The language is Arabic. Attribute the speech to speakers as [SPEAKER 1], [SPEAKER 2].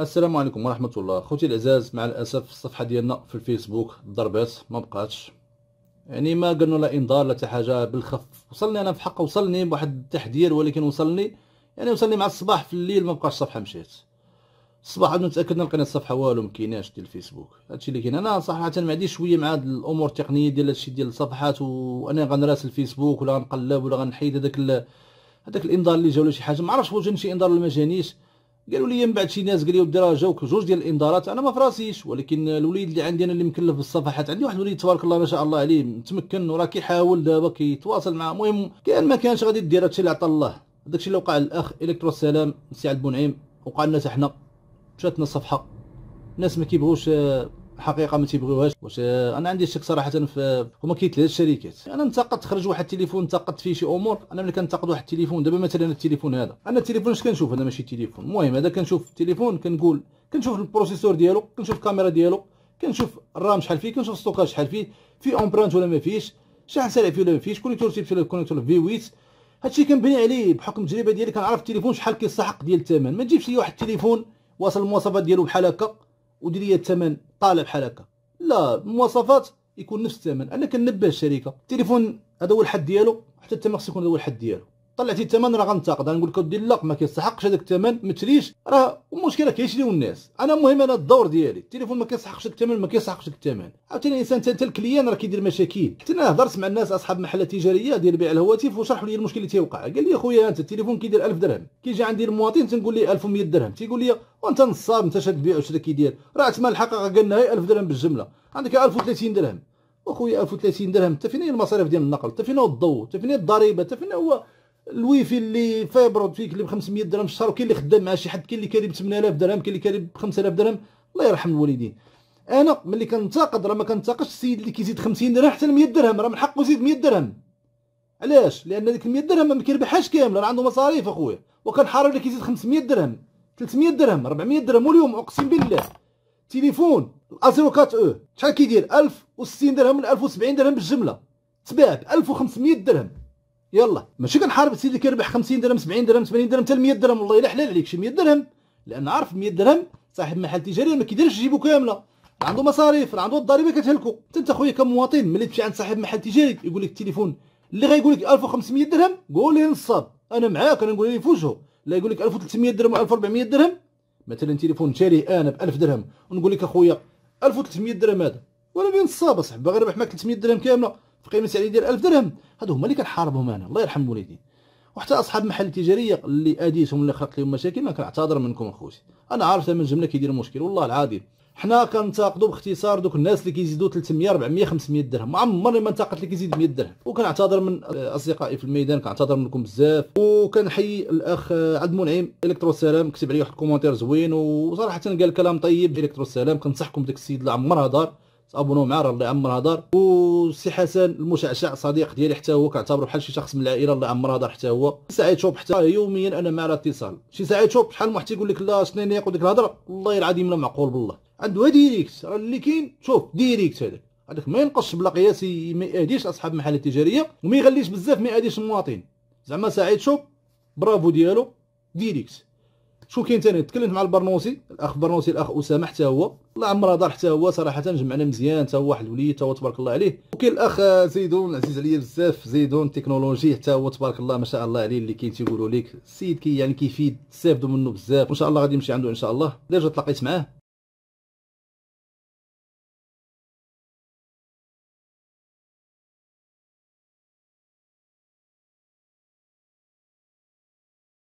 [SPEAKER 1] السلام عليكم ورحمه الله خوتي العزاز مع الاسف الصفحه ديالنا في الفيسبوك ضربات ما بقاتش يعني ما قلنا لا انذار لا حاجه بالخف وصلني انا في حق وصلني بواحد التحذير ولكن وصلني يعني وصلني مع الصباح في الليل ما بقاش الصفحه مشات الصباح عاد تاكدنا لقينا الصفحه والو ما كايناش ديال الفيسبوك هادشي اللي كاين انا صراحه ما عنديش شويه مع هاد الامور التقنيه ديال هادشي ديال الصفحات وانا غنراسل الفيسبوك ولا غنقلب ولا غنحيد هذاك هذاك الانذار اللي جا ولا شي حاجه ما عرفتش واش شي انذار ولا ما جانيش قالوا لي من بعد شي ناس قالوا لي راه جاوك جوج ديال الانذارات انا ما فراسيش ولكن الوليد اللي عندي انا اللي مكلف بالصفحات عندي واحد الوليد تبارك الله ما شاء الله عليه متمكن وراه كيحاول دابا كيتواصل مع المهم كان ما كانش غادي دير هادشي اللي عطا الله داكشي اللي وقع للاخ الكترو السلام سي عبد بنعيم وقع لنا حنا مشاتنا الصفحه الناس ما كيبغوش آه، الحقيقه ما تيبغيوهاش واش آه، انا عندي شك صراحه في هما كيتلهى الشركات انا انتقدت خرج واحد التليفون انتقدت فيه شي امور انا ملي كنتقد واحد التليفون دابا مثلا التليفون هذا انا التليفون اش كنشوف هذا ماشي تليفون المهم هذا كنشوف التليفون كنقول كنشوف البروسيسور ديالو كنشوف الكاميرا ديالو كنشوف الرام شحال فيه كنشوف السطوكاج شحال فيه في امبرانت ولا ما فيهش شحال سريع فيه ولا ما فيهش كونيكتور تيب ولا كونيكتور في 8 هادشي كنبني عليه بحكم التجربه ديالي كنعرف التليفون شحال كيستحق ديال الثمن ما تجيبش لي واحد التليفون واصل المواصفات ديالو بحال هكا ودير لي الثمن طالع بحال هكا لا المواصفات يكون نفس الثمن انا كنبه الشركه التليفون هذا هو الحد ديالو حتى الثمن خصو يكون هذا هو الحد ديالو طلعتي الثمن راه غنتاقد غنقول لك دير لا ما كيستحقش هذاك الثمن ما تشريش راه المشكله كيشريو الناس انا المهم انا الدور ديالي التليفون ما كيستحقش الثمن ما كيستحقش الثمن عاوتاني الانسان حتى الكليان راه كيدير مشاكل حتى انا هضرت مع الناس اصحاب محلات تجاريه ديال بيع الهواتف وشرحوا لي المشكل اللي تيوقع قال لي خويا انت التليفون كيدير 1000 درهم كيجي عندي المواطن تنقول لي 1100 درهم تيقول لي وانت نصاب انت شاد بيع واش كيدير راه تما الحقيقه قال لنا 1000 درهم بالجمله عندك 1030 درهم اخويا 1030 درهم حتى فين هي المصاريف ديال النقل حتى فين هو الضو حتى فين هي الضريبه حتى فين هو الويفي اللي فيبرد فيك اللي ب 500 درهم في الشهر وكاين اللي خدام مع شي حد كاين اللي كاري ب 8000 درهم كاين اللي كاري ب 5000 درهم الله يرحم الوالدين انا ملي كنتقد راه ما كنتقدش السيد اللي كيزيد 50 درهم حتى ل 100 درهم راه من حقه يزيد 100 درهم علاش لان ديك ال 100 درهم ما كيربحهاش كامل راه عنده مصاريف اخويا وكنحارب اللي كيزيد 500 درهم 300 درهم 400 درهم واليوم اقسم بالله تليفون الازيرو 4 او شحال كيدير 1060 درهم ولا 1070 درهم بالجمله تباع ب 1500 درهم يلا ماشي كنحارب سيدي كيربح 50 درهم 70 درهم 80 درهم حتى 100 درهم والله الا حلال عليك شي 100 درهم لان عارف 100 درهم صاحب محل تجاري ما كيديرش يجيبو كامله عنده مصاريف عنده الضريبه كتهلكو حتى انت خويا كمواطن ملي تمشي عند صاحب محل تجاري يقول لك التليفون اللي غيقول لك 1500 درهم قول لي نصاب انا معاك انا نقول لي في وجهه لا يقول لك 1300 درهم و1400 درهم مثلا تليفون شاريه انا ب 1000 درهم ونقول لك اخويا 1300 درهم هذا ولا بين الصابه صاحبي باغي نربح معاك 300 درهم كامله في قيمه سعريه ديال 1000 درهم هادو هما اللي كنحاربهم انا الله يرحم والدي وحتى اصحاب محل التجاريه اللي اديتهم اللي خلقت لهم مشاكل ما كنعتذر منكم اخوتي انا عارف من جمله كيدير مشكل والله العظيم حنا كننتقدوا باختصار دوك الناس اللي كيزيدوا 300 400 500 درهم عمرني ما انتقدت اللي كيزيد 100 درهم وكنعتذر من اصدقائي في الميدان كنعتذر منكم بزاف وكنحيي الاخ عبد المنعم الكترو السلام كتب عليه واحد الكومونتير زوين وصراحه قال كلام طيب الكترو السلام كنصحكم داك السيد اللي عمرها دار تابونو مع راه الله يعمرها دار وسي حسن المشعشع صديق ديالي حتى هو كنعتبره بحال شي شخص من العائله الله يعمرها دار حتى هو سعيد شوب حتى يوميا انا مع الاتصال اتصال شي سعيد شوب شحال واحد تيقول لك لا شنو شنينيق وديك الهضره والله العظيم لا معقول بالله عنده ديريكت راه اللي كاين شوف ديريكت هذاك هذاك ما ينقصش بلا قياس ما يهديش اصحاب المحال التجاريه وما يغليش بزاف ما يهديش المواطن زعما سعيد شوب برافو ديالو ديريكت شو كاين ثاني تكلمت مع البرنوسي الاخ برنوسي الاخ اسامه حتى هو الله عمره دار حتى هو صراحه جمعنا مزيان حتى هو واحد الوليد حتى هو تبارك الله عليه وكاين الاخ زيدون عزيز عليا بزاف زيدون تكنولوجي حتى هو تبارك الله ما شاء الله عليه اللي كاين تيقولوا لك السيد كي يعني كيفيد تستافدوا منه بزاف وان شاء الله غادي نمشي عنده ان شاء الله ديجا تلاقيت معاه